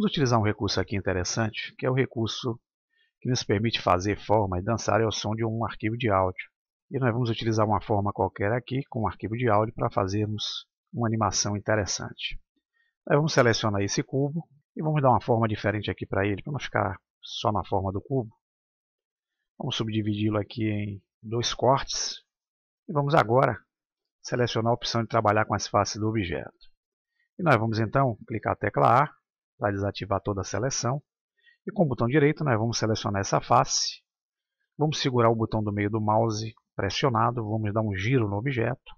Vamos utilizar um recurso aqui interessante, que é o recurso que nos permite fazer forma e dançar ao é som de um arquivo de áudio. E nós vamos utilizar uma forma qualquer aqui, com um arquivo de áudio, para fazermos uma animação interessante. Nós vamos selecionar esse cubo e vamos dar uma forma diferente aqui para ele, para não ficar só na forma do cubo. Vamos subdividi-lo aqui em dois cortes. E vamos agora selecionar a opção de trabalhar com as faces do objeto. E nós vamos então clicar a tecla A para desativar toda a seleção. E com o botão direito nós vamos selecionar essa face, vamos segurar o botão do meio do mouse pressionado, vamos dar um giro no objeto,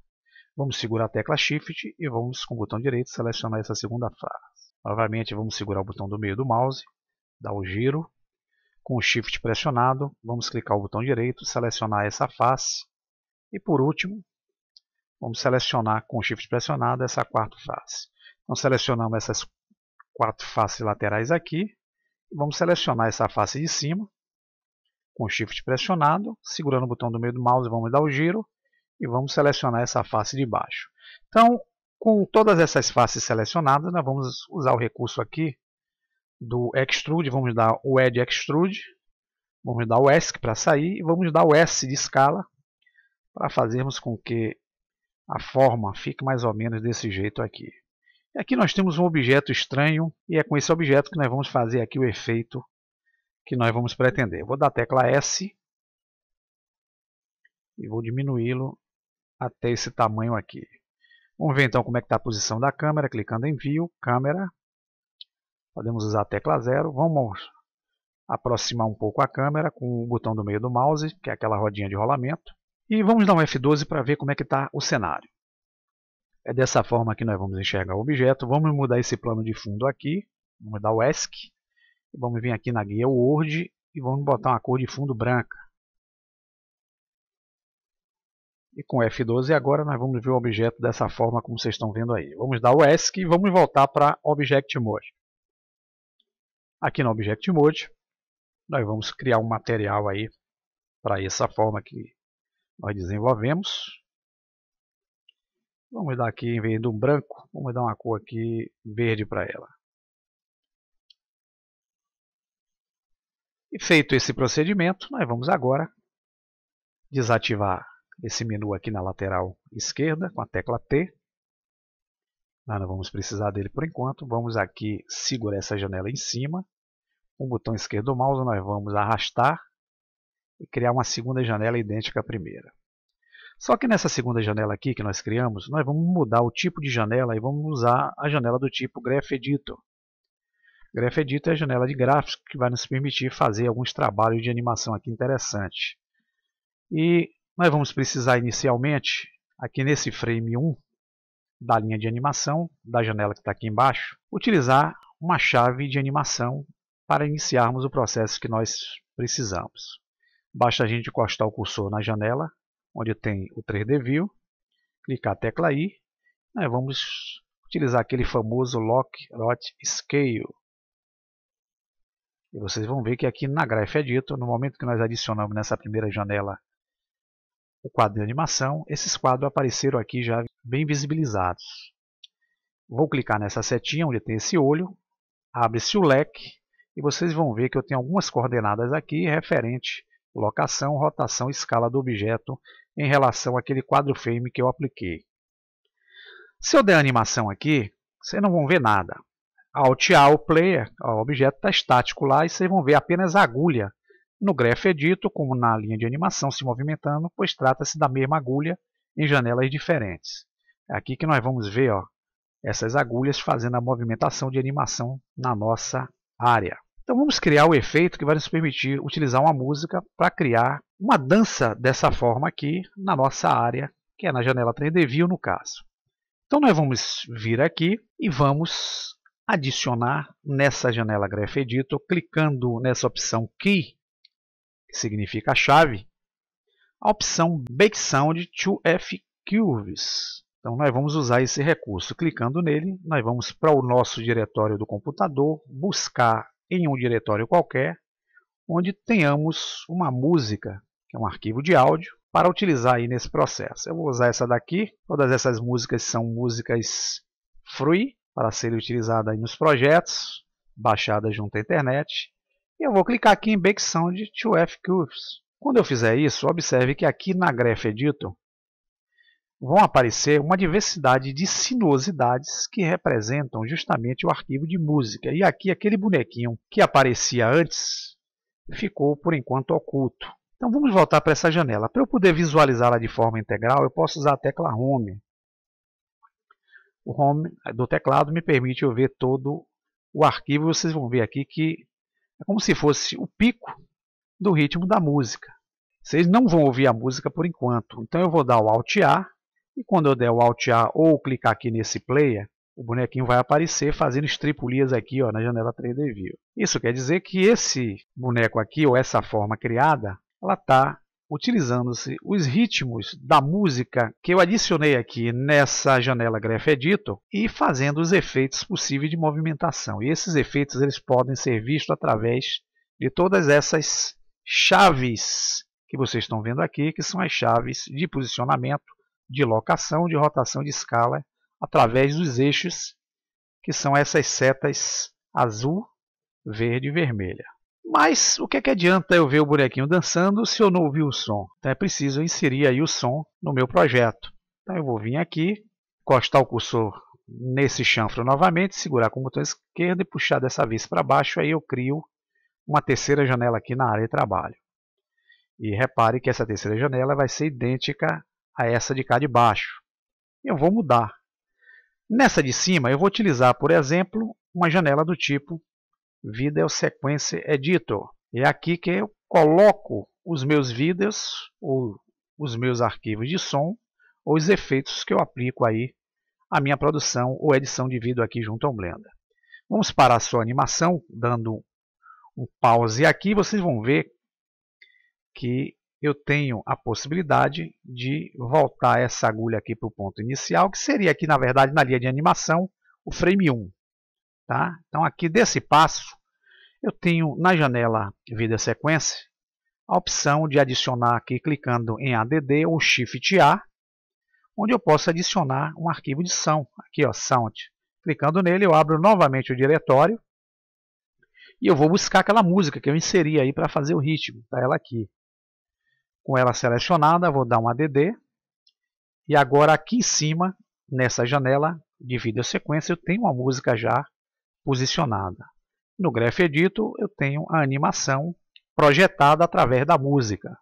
vamos segurar a tecla Shift e vamos com o botão direito selecionar essa segunda face. Novamente vamos segurar o botão do meio do mouse, dar o giro, com o Shift pressionado, vamos clicar o botão direito, selecionar essa face e por último, vamos selecionar com o Shift pressionado essa quarta face. Então selecionamos essas quatro faces laterais aqui. Vamos selecionar essa face de cima, com o shift pressionado, segurando o botão do meio do mouse, vamos dar o giro, e vamos selecionar essa face de baixo. Então, com todas essas faces selecionadas, nós vamos usar o recurso aqui do Extrude, vamos dar o Edge Extrude, vamos dar o ESC para sair, e vamos dar o S de escala, para fazermos com que a forma fique mais ou menos desse jeito aqui. Aqui nós temos um objeto estranho e é com esse objeto que nós vamos fazer aqui o efeito que nós vamos pretender. vou dar a tecla S e vou diminuí-lo até esse tamanho aqui. Vamos ver então como é que está a posição da câmera, clicando em View, Câmera. Podemos usar a tecla zero. Vamos aproximar um pouco a câmera com o botão do meio do mouse, que é aquela rodinha de rolamento. E vamos dar um F12 para ver como é que está o cenário. É dessa forma que nós vamos enxergar o objeto. Vamos mudar esse plano de fundo aqui, vamos dar o ESC. Vamos vir aqui na guia Word e vamos botar uma cor de fundo branca. E com F12 agora nós vamos ver o objeto dessa forma como vocês estão vendo aí. Vamos dar o ESC e vamos voltar para Object Mode. Aqui no Object Mode nós vamos criar um material aí para essa forma que nós desenvolvemos. Vamos dar aqui, em vez de um branco, vamos dar uma cor aqui verde para ela. E feito esse procedimento, nós vamos agora desativar esse menu aqui na lateral esquerda com a tecla T. Nós não vamos precisar dele por enquanto. Vamos aqui segurar essa janela em cima. Com o botão esquerdo do mouse nós vamos arrastar e criar uma segunda janela idêntica à primeira. Só que nessa segunda janela aqui que nós criamos, nós vamos mudar o tipo de janela e vamos usar a janela do tipo Graph Editor. Graph Editor é a janela de gráficos que vai nos permitir fazer alguns trabalhos de animação aqui interessantes. E nós vamos precisar inicialmente, aqui nesse frame 1 da linha de animação, da janela que está aqui embaixo, utilizar uma chave de animação para iniciarmos o processo que nós precisamos. Basta a gente encostar o cursor na janela onde tem o 3D View, clicar a tecla I, né, vamos utilizar aquele famoso Lock Rot Scale. E vocês vão ver que aqui na Graph Editor, é no momento que nós adicionamos nessa primeira janela o quadro de animação, esses quadros apareceram aqui já bem visibilizados. Vou clicar nessa setinha onde tem esse olho, abre-se o leque e vocês vão ver que eu tenho algumas coordenadas aqui referente locação, rotação, escala do objeto em relação àquele quadro frame que eu apliquei. Se eu der animação aqui, vocês não vão ver nada. Alt A, o player, o objeto está estático lá e vocês vão ver apenas a agulha. No Graph Edito, como na linha de animação se movimentando, pois trata-se da mesma agulha em janelas diferentes. É aqui que nós vamos ver ó, essas agulhas fazendo a movimentação de animação na nossa área. Então vamos criar o efeito que vai nos permitir utilizar uma música para criar uma dança dessa forma aqui na nossa área, que é na janela 3D View no caso. Então nós vamos vir aqui e vamos adicionar nessa janela Graph Editor, clicando nessa opção Key, que significa chave, a opção Bake Sound to F Curves. Então nós vamos usar esse recurso. Clicando nele, nós vamos para o nosso diretório do computador, buscar em um diretório qualquer, onde tenhamos uma música, que é um arquivo de áudio, para utilizar aí nesse processo. Eu vou usar essa daqui, todas essas músicas são músicas free, para serem utilizadas aí nos projetos, baixadas junto à internet. E eu vou clicar aqui em Back Sound to F-Curves. Quando eu fizer isso, observe que aqui na Graph Editor, vão aparecer uma diversidade de sinuosidades que representam justamente o arquivo de música. E aqui aquele bonequinho que aparecia antes ficou por enquanto oculto. Então vamos voltar para essa janela. Para eu poder visualizá-la de forma integral, eu posso usar a tecla Home. O Home do teclado me permite eu ver todo o arquivo. Vocês vão ver aqui que é como se fosse o pico do ritmo da música. Vocês não vão ouvir a música por enquanto. Então eu vou dar o Alt A e quando eu der o Alt A ou clicar aqui nesse player, o bonequinho vai aparecer fazendo estripulias aqui ó, na janela 3D View. Isso quer dizer que esse boneco aqui, ou essa forma criada, ela está utilizando-se os ritmos da música que eu adicionei aqui nessa janela Graph Editor e fazendo os efeitos possíveis de movimentação. E esses efeitos eles podem ser vistos através de todas essas chaves que vocês estão vendo aqui, que são as chaves de posicionamento de locação, de rotação de escala, através dos eixos, que são essas setas azul, verde e vermelha. Mas o que, é que adianta eu ver o bonequinho dançando se eu não ouvir o som? Então é preciso inserir aí o som no meu projeto. Então eu vou vir aqui, encostar o cursor nesse chanfro novamente, segurar com o botão esquerdo e puxar dessa vez para baixo, aí eu crio uma terceira janela aqui na área de trabalho. E repare que essa terceira janela vai ser idêntica a essa de cá de baixo. Eu vou mudar. Nessa de cima, eu vou utilizar, por exemplo, uma janela do tipo Video Sequence Editor. É aqui que eu coloco os meus vídeos, ou os meus arquivos de som, ou os efeitos que eu aplico aí à minha produção ou edição de vídeo aqui junto ao Blender. Vamos parar a sua animação, dando um pause aqui, vocês vão ver que eu tenho a possibilidade de voltar essa agulha aqui para o ponto inicial, que seria aqui, na verdade, na linha de animação, o frame 1. Tá? Então, aqui desse passo, eu tenho na janela Vida Sequência a opção de adicionar aqui, clicando em ADD ou Shift A, onde eu posso adicionar um arquivo de som, aqui ó, Sound. Clicando nele, eu abro novamente o diretório e eu vou buscar aquela música que eu inseri aí para fazer o ritmo, tá ela aqui com ela selecionada, vou dar um ADD. E agora aqui em cima, nessa janela de vídeo sequência, eu tenho uma música já posicionada. No Graph Edito, eu tenho a animação projetada através da música.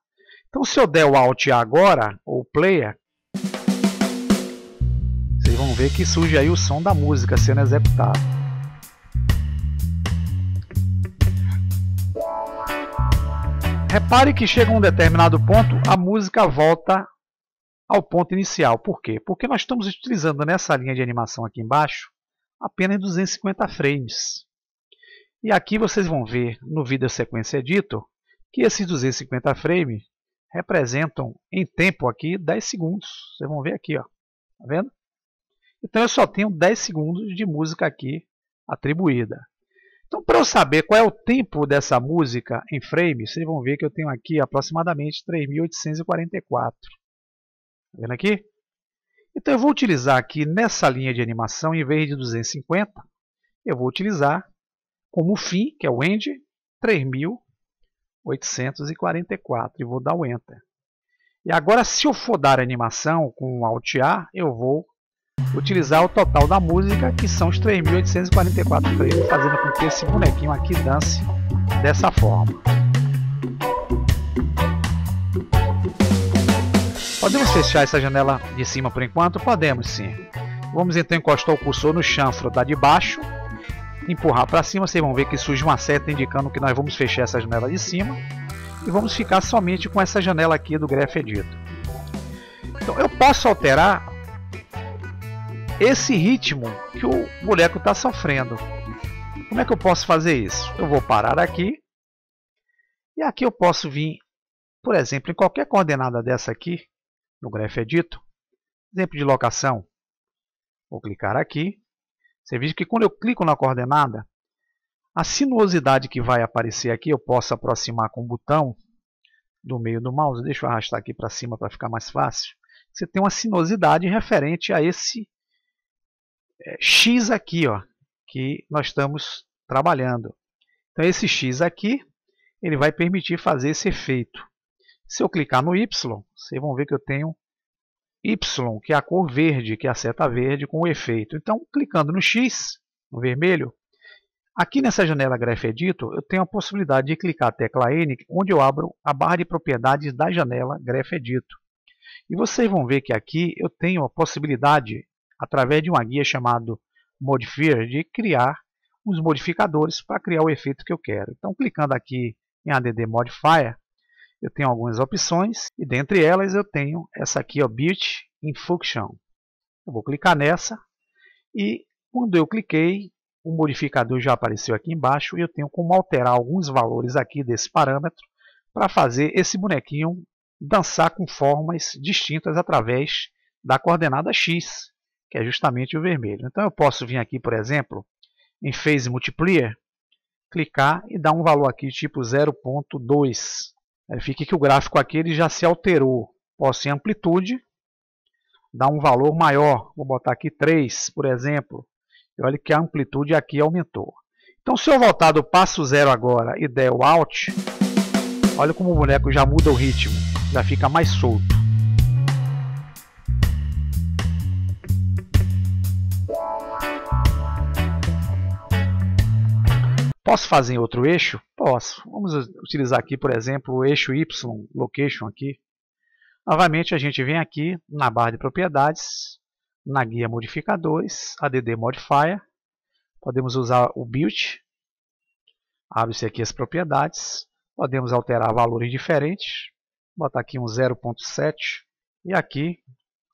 Então, se eu der o Alt agora, ou Player, vocês vão ver que surge aí o som da música sendo executada. Repare que chega um determinado ponto, a música volta ao ponto inicial. Por quê? Porque nós estamos utilizando nessa linha de animação aqui embaixo apenas 250 frames. E aqui vocês vão ver no vídeo sequência Editor que esses 250 frames representam em tempo aqui 10 segundos. Vocês vão ver aqui, ó. Tá vendo? Então eu só tenho 10 segundos de música aqui atribuída. Então, para eu saber qual é o tempo dessa música em frames, vocês vão ver que eu tenho aqui aproximadamente 3.844. Está vendo aqui? Então, eu vou utilizar aqui nessa linha de animação, em vez de 250, eu vou utilizar como fim, que é o end, 3.844. E vou dar o Enter. E agora, se eu for dar animação com Alt A, eu vou utilizar o total da música, que são os 3.844 frames, fazendo com que esse bonequinho aqui dance dessa forma. Podemos fechar essa janela de cima por enquanto? Podemos sim. Vamos então encostar o cursor no chanfro da de baixo, empurrar para cima, vocês vão ver que surge uma seta indicando que nós vamos fechar essa janela de cima e vamos ficar somente com essa janela aqui do Graph Editor. Então eu posso alterar esse ritmo que o boneco está sofrendo. Como é que eu posso fazer isso? Eu vou parar aqui. E aqui eu posso vir, por exemplo, em qualquer coordenada dessa aqui, no grafo edito. Exemplo de locação. Vou clicar aqui. Você vê que quando eu clico na coordenada, a sinuosidade que vai aparecer aqui, eu posso aproximar com o botão do meio do mouse. Deixa eu arrastar aqui para cima para ficar mais fácil. Você tem uma sinuosidade referente a esse é, x aqui, ó, que nós estamos trabalhando. Então esse x aqui, ele vai permitir fazer esse efeito. Se eu clicar no y, vocês vão ver que eu tenho y, que é a cor verde, que é a seta verde com o efeito. Então, clicando no x, no vermelho, aqui nessa janela Graph Editor, eu tenho a possibilidade de clicar a tecla N, onde eu abro a barra de propriedades da janela Graph Editor. E vocês vão ver que aqui eu tenho a possibilidade através de uma guia chamado Modifier, de criar os modificadores para criar o efeito que eu quero. Então, clicando aqui em ADD Modifier, eu tenho algumas opções e dentre elas eu tenho essa aqui, ó, Built in Function. Eu vou clicar nessa e quando eu cliquei, o modificador já apareceu aqui embaixo e eu tenho como alterar alguns valores aqui desse parâmetro para fazer esse bonequinho dançar com formas distintas através da coordenada x que é justamente o vermelho. Então eu posso vir aqui, por exemplo, em Phase Multiplier, clicar e dar um valor aqui tipo 0.2. Fique que o gráfico aqui ele já se alterou. Posso em amplitude dar um valor maior. Vou botar aqui 3, por exemplo. E olha que a amplitude aqui aumentou. Então se eu voltar do passo zero agora e der o Alt, olha como o boneco já muda o ritmo, já fica mais solto. Posso fazer em outro eixo? Posso. Vamos utilizar aqui, por exemplo, o eixo Y, location aqui. Novamente, a gente vem aqui na barra de propriedades, na guia modificadores, add modifier. Podemos usar o build. Abre-se aqui as propriedades. Podemos alterar valores diferentes. Botar aqui um 0.7. E aqui,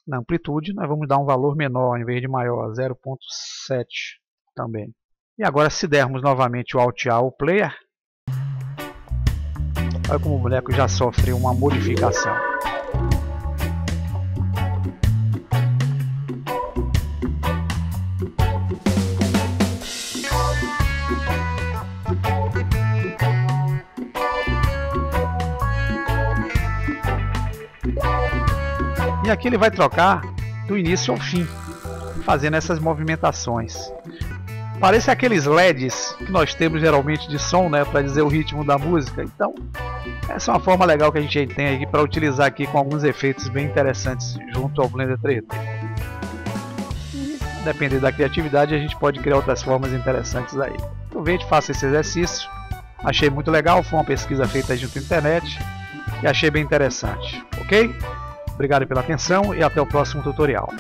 na amplitude, nós vamos dar um valor menor, em vez de maior, 0.7 também. E agora se dermos novamente o Alt A ao player, olha como o boneco já sofre uma modificação. E aqui ele vai trocar do início ao fim, fazendo essas movimentações. Parece aqueles LEDs que nós temos geralmente de som, né, para dizer o ritmo da música. Então, essa é uma forma legal que a gente tem aqui para utilizar aqui com alguns efeitos bem interessantes junto ao Blender 3D. dependendo da criatividade, a gente pode criar outras formas interessantes aí. Aproveite, então, faça esse exercício. Achei muito legal, foi uma pesquisa feita junto à internet e achei bem interessante, ok? Obrigado pela atenção e até o próximo tutorial.